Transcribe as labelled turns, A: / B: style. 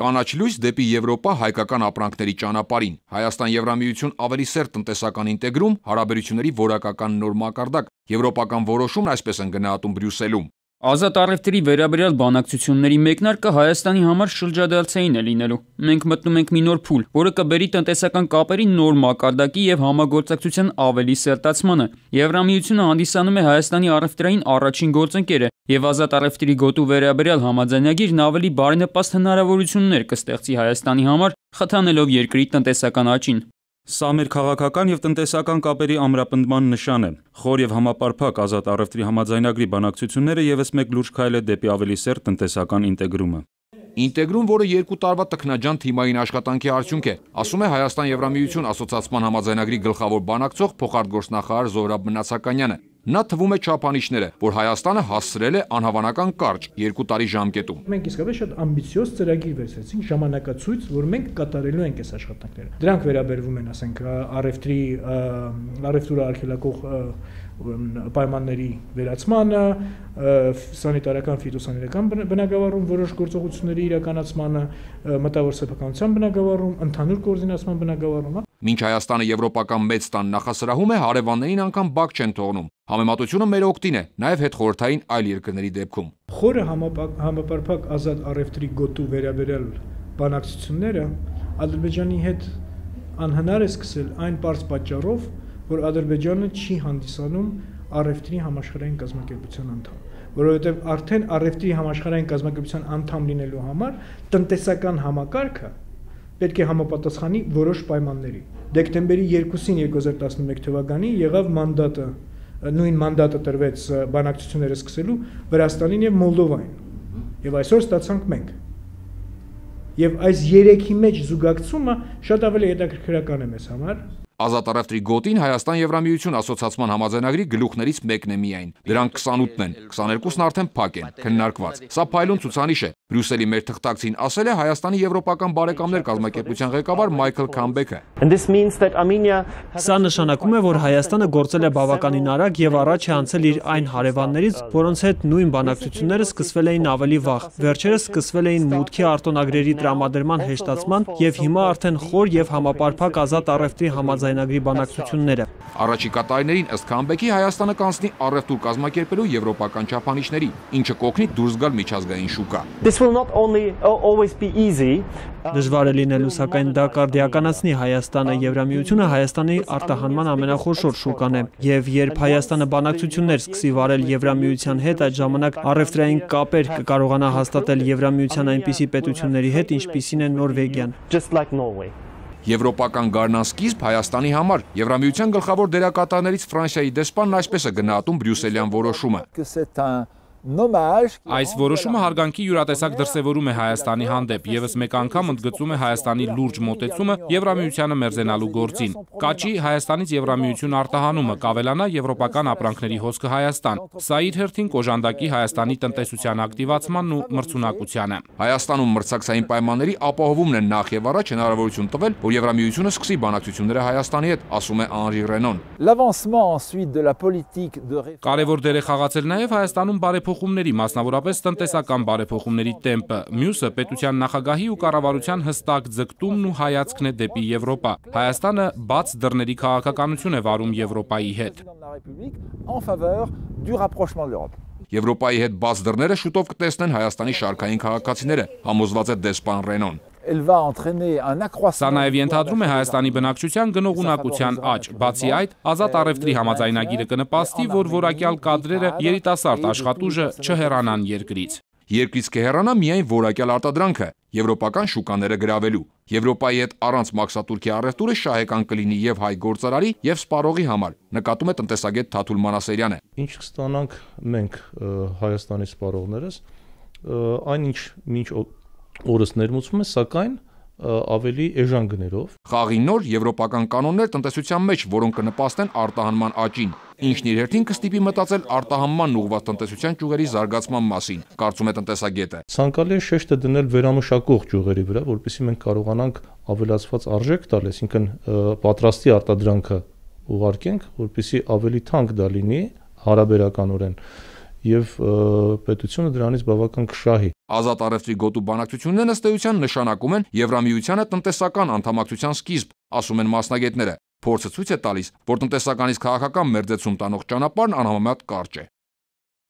A: Կանաչ լույս դեպի Եվրոպա հայկական ապրանքների ճանապարհին։ Հայաստան-Եվրամիություն ավելի սերտ տնտեսական ինտեգրում, հարաբերությունների որակական նոր մակարդակ, եվրոպական որոշումն այսպես են գնահատում Բրյուսելում։ Ազատ առևտրի վերաբերյալ բանակցությունների մեկնարկը Հայաստանի համար շրջադարձային է լինելու։ Մենք մտնում ենք մի նոր փուլ, որը կբերի տնտեսական կապերի նոր մակարդակի եւ համագործակցության ավելի սերտացմանը։ Եվրամիությունը հանդիսանում է Հայաստանի առևտրային առաջին գործընկերը, Եվ ազատ առևտրի գոտու վերաբերյալ համաձայնագիրն ավելի բարենպաստ
B: հնարավորություններ կստեղծի Հայաստանի համար, խթանելով երկրի տնտեսական աճին։ Սա մեր քաղաքական եւ տնտեսական կապերի ամրապնդման նշան է։ Խոր եւ համապարփակ ազատ առևտրի համաձայնագրի բանակցությունները եւս մեկ լուրջ քայլ է դեպի ավելի սեր տնտեսական ինտեգրումը։
A: Ինտեգրում, որը երկու տարվա տքնաջան թիմային աշխատանքի արդյունք է, ասում է Հայաստան Եվրամիություն ասոցացման համաձայնագրի գլխավոր բանակցող փոխարտգործնախարար Զորաբ Մնացականյանը։ Նա թվում է չափանիշները, որ Հայաստանը հասցրել է անհավանական կարճ երկու տարի ժամկետում։
C: Մենք իսկապես շատ ամբիցիոզ ծրագիր վերցրեցինք, ժամանակացույց, որ մենք կատարելու ենք այս աշխատանքները։ Դրանք վերաբերվում են, ասենք, RF3 RF3-ը արգելակող պայմանների վերացմանը, սանիտարական ֆիտոսանիտարական բնակավարում որոշ գործողությունների իրականացմանը, մտավոր սեփականության բնակավարում, ընդհանուր կոորդինացման բնակավարում։
A: Մինչ Հայաստանը եվրոպական մեծ տան նախասրահում է, հարևաններին անգամ բակ չեն թողնում։ Համեմատությունը մեր օգտին է, նաև հետխորհրդային այլ երկրների դեպքում։
C: Խորը համապարփակ ազատ առևտրի գոտու վերաբերյալ բանակցությունները Ադրբեջանի հետ անհնար է սկսել այն པարզ պատճառով, որ Ադրբեջանը չի հանդիսանում առևտրի համաշխարհային կազմակերպության անդամ, որովհետև արդեն առևտրի համաշխարհային կազմակերպության անդամ լինելու համար տնտեսական համակարգը պետք է համապատասխանի որոշ պայմանների։ Դեկտեմբերի 2-ին 2011 թվականին եղավ մանդատը, նույն մանդատը տրվեց բանակցությունները սկսելու Վրաստանին եւ Մոլդովային։ Եվ այսօր ստացանք մենք։ Եվ այս երեքի մեջ զուգակցումը շատ ավելի հետաքրքրական է մեզ համար,
A: Ազատ առևտրի գոտին Հայաստան-Եվրամիություն ասոցիացման համաձայնագրի գլուխներից մեկն է միայն։ Դրանք 28-ն են, 22-ն արդեն փակ են, քննարկված։ Սա փայլուն ցուցանիշ է, Բրյուսելի մեր թղթակցին ասել է Հայաստանի եվրոպական բարեկամներ կազմակերպության ղեկավար Մայքլ Քամբեքը։
C: Սա նշանակում է, որ Հայաստանը գործել է բավականին արագ եւ առաջ է անցել իր այն հարևաններից, որոնց հետ նույն բանակցությունները սկսվել էին ավելի վաղ։ Վերջերս սկսվել էին մուտքի արտոնագրերի տրամադրման հեշտացման եւ հիմա արդեն խոր եւ համապարփակ ազատ առևտրի
A: համաձայնագրի բանակցությունները։ Առաջիկա տարիներին ըստ Քամբեքի Հայաստանը կանցնի առևտուր կազմակերպելու եվրոպական չափանիշների, ինչը կօգնի դուրս գալ միջազգային շուկա
C: will not only uh, always be easy Դժվար է լինելու, սակայն դա կարդիականացնի Հայաստանը։ Եվրամիությունը Հայաստանի արտահանման ամենախոշոր շուկան է, եւ երբ Հայաստանը բանակցություններ սկսի վարել Եվրամիության հետ, այդ ժամանակ առևտրային կապեր կկարողանա հաստատել Եվրամիության այնպիսի պետությունների հետ, ինչպիսին է Նորվեգիան։ Just like Norway.
A: Եվրոպական գարնան սկիզբ Հայաստանի համար Եվրամիության գլխավոր դերակատարներից Ֆրանսիայի դեսպանն այսպես է գնահատում Բրյուսելյան որոշումը։
B: Այս որոշումը հարգանքի յուրատեսակ դրսևորում է Հայաստանի հանդեպ, եւս մեկ անգամ ընդգծում է Հայաստանի լուրջ մոտեցումը Եվրամիությանը մերձենալու գործին։ Կաճի Հայաստանից Եվրամիություն արտահանումը կավելանա եվրոպական ապրանքների հոսքը Հայաստան։ Սա իր հերթին կոժանդակի Հայաստանի տնտեսության ակտիվացմանն ու մրցունակությանը։ Հայաստանում
A: մրցակցային պայմանների ապահովումն է նախ եւ առաջ հնարավորություն տվել, որ Եվրամիությունը սկսի բանակցությունները
B: Հայաստանի հետ, ասում է Անրի Ռենոն։ Կարևոր դեր է խաղացել նաեւ Հայաստանում բարեփոխ բարեփոխումների, մասնավորապես տնտեսական բարեփոխումների տեմպը։ Մյուսը պետության նախագահի ու կառավարության հստակ ձգտումն ու հայացքն է դեպի Եվրոպա։ Հայաստանը բաց դռների քաղաքականություն է վարում Եվրոպայի հետ։
A: Եվրոպայի հետ բաց դռները շուտով կտեսնեն Հայաստանի շարքային քաղաքացիները, համոզված է դեսպան Ռենոն։
B: Սա նաև ենթադրում է Հայաստանի բնակչության գնողունակության աճ։ Բացի այդ, ազատ առևտրի համաձայնագիրը կնպաստի, որ որակյալ կադրերը երիտասարդ աշխատուժը չհեռանան երկրից։ Երկրից կհեռանա միայն որակյալ արտադրանքը
A: եվրոպական շուկաները գրավելու։ Եվրոպայի հետ առանց մաքսատուրքի առևտուրը շահեկան կլինի եւ հայ գործարարի եւ սպառողի համար, նկատում է տնտեսագետ Թաթուլ Մանասերյանը։
B: Ինչ կստանանք մենք Հայաստանի սպառողներս, այնինչ ոչ օրս ներմուծվում է, սակայն ավելի էժան գներով։
A: Խաղի նոր եվրոպական կանոններ տնտեսության մեջ, որոնք կնպաստեն արտահանման աճին, ինչն իր հերթին կստիպի մտածել արտահանման ուղղված տնտեսության ճյուղերի զարգացման մասին, կարծում է տնտեսագետը։
B: Ցանկալի է շեշտը դնել վերամշակող ճյուղերի վրա, որպեսզի մենք կարողանանք ավելացված արժեք տալ, այսինքն պատրաստի արտադրանքը ուղարկենք, որպեսզի ավելի թանկ դա լինի հարաբերականորեն։ Եվ պետությունը դրանից բավական կշահի
A: Ազատ առևտրի գոտու բանակցություններն ըստ էության նշանակում են Եվրամիությանը տնտեսական անդամակցության սկիզբ, ասում են մասնագետները։ Փորձը ցույց է տալիս, որ տնտեսականից քաղաքական մերձեցում տանող ճանապարհն անհամեմատ կարճ է։